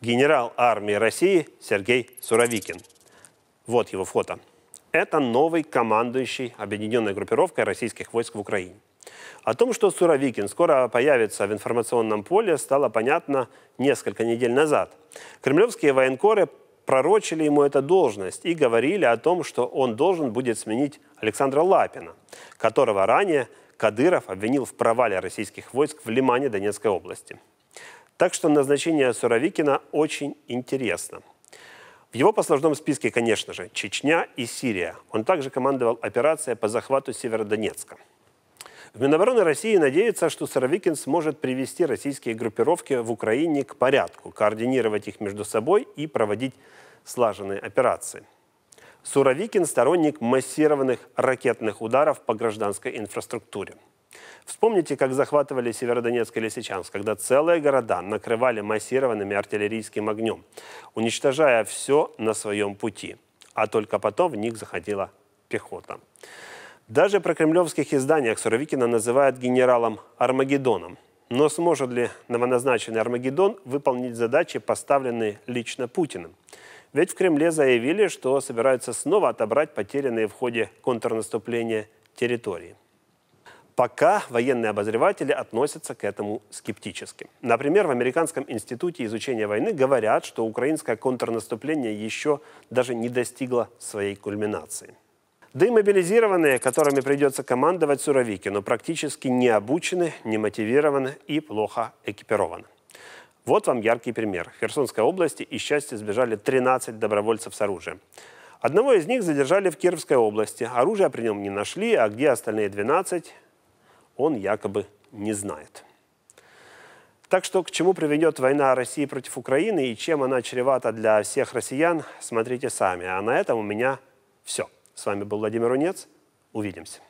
генерал армии России Сергей Суровикин. Вот его фото. Это новый командующий объединенной группировкой российских войск в Украине. О том, что Суровикин скоро появится в информационном поле, стало понятно несколько недель назад. Кремлевские военкоры пророчили ему эту должность и говорили о том, что он должен будет сменить Александра Лапина, которого ранее Кадыров обвинил в провале российских войск в Лимане Донецкой области. Так что назначение Суровикина очень интересно. В его послужном списке, конечно же, Чечня и Сирия. Он также командовал операцией по захвату Северодонецка. В Минобороны России надеются, что Суровикин сможет привести российские группировки в Украине к порядку, координировать их между собой и проводить слаженные операции. Суровикин – сторонник массированных ракетных ударов по гражданской инфраструктуре. Вспомните, как захватывали Северодонецк и Лисичанск, когда целые города накрывали массированным артиллерийским огнем, уничтожая все на своем пути. А только потом в них заходила пехота. Даже про кремлевских изданиях Суровикина называют генералом Армагеддоном. Но сможет ли новоназначенный Армагеддон выполнить задачи, поставленные лично Путиным? Ведь в Кремле заявили, что собираются снова отобрать потерянные в ходе контрнаступления территории. Пока военные обозреватели относятся к этому скептически. Например, в Американском институте изучения войны говорят, что украинское контрнаступление еще даже не достигло своей кульминации. Да и мобилизированные, которыми придется командовать но практически не обучены, не мотивированы и плохо экипированы. Вот вам яркий пример. В Херсонской области из счастья сбежали 13 добровольцев с оружием. Одного из них задержали в Кировской области. оружие при нем не нашли, а где остальные 12 он якобы не знает. Так что к чему приведет война России против Украины и чем она чревата для всех россиян, смотрите сами. А на этом у меня все. С вами был Владимир Унец. Увидимся.